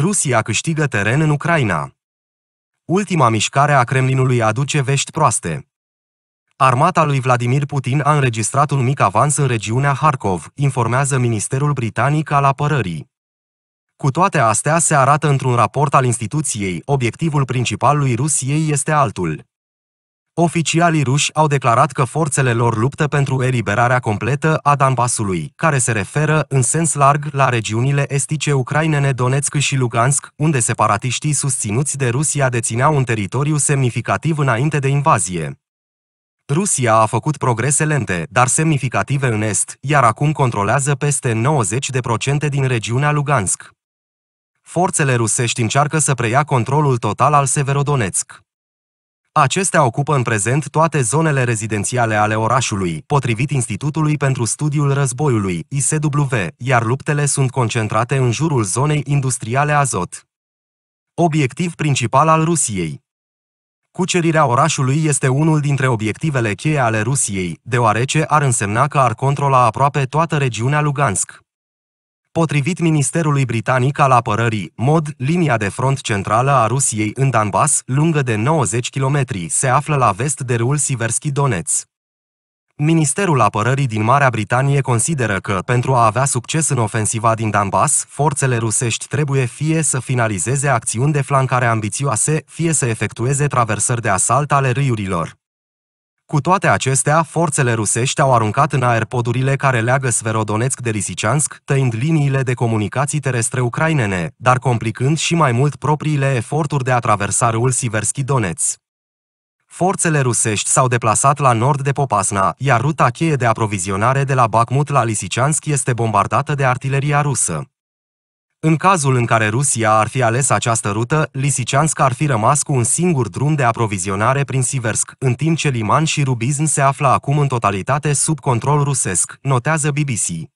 Rusia câștigă teren în Ucraina. Ultima mișcare a Kremlinului aduce vești proaste. Armata lui Vladimir Putin a înregistrat un mic avans în regiunea Harkov, informează Ministerul Britanic al Apărării. Cu toate astea se arată într-un raport al instituției, obiectivul principal lui Rusiei este altul. Oficialii ruși au declarat că forțele lor luptă pentru eliberarea completă a Danbasului, care se referă în sens larg la regiunile estice ucrainene Donetsk și Lugansk, unde separatiștii susținuți de Rusia dețineau un teritoriu semnificativ înainte de invazie. Rusia a făcut progrese lente, dar semnificative în est, iar acum controlează peste 90% din regiunea Lugansk. Forțele rusești încearcă să preia controlul total al Severodonetsk. Acestea ocupă în prezent toate zonele rezidențiale ale orașului, potrivit Institutului pentru Studiul Războiului, ISW, iar luptele sunt concentrate în jurul zonei industriale Azot. Obiectiv principal al Rusiei Cucerirea orașului este unul dintre obiectivele cheie ale Rusiei, deoarece ar însemna că ar controla aproape toată regiunea Lugansk. Potrivit Ministerului Britanic al Apărării, MOD, linia de front centrală a Rusiei în Danbas, lungă de 90 km, se află la vest de râul Siverski Donets. Ministerul Apărării din Marea Britanie consideră că, pentru a avea succes în ofensiva din Danbas, forțele rusești trebuie fie să finalizeze acțiuni de flancare ambițioase, fie să efectueze traversări de asalt ale râurilor. Cu toate acestea, forțele rusești au aruncat în aer podurile care leagă Sverodonetsk de Lisiciansk, tăind liniile de comunicații terestre ucrainene, dar complicând și mai mult propriile eforturi de a traversa râul Siverski Donets. Forțele rusești s-au deplasat la nord de Popasna, iar ruta cheie de aprovizionare de la Bakhmut la Lisiciansk este bombardată de artileria rusă. În cazul în care Rusia ar fi ales această rută, Lisiciansk ar fi rămas cu un singur drum de aprovizionare prin Siversk, în timp ce Liman și Rubizn se află acum în totalitate sub control rusesc, notează BBC.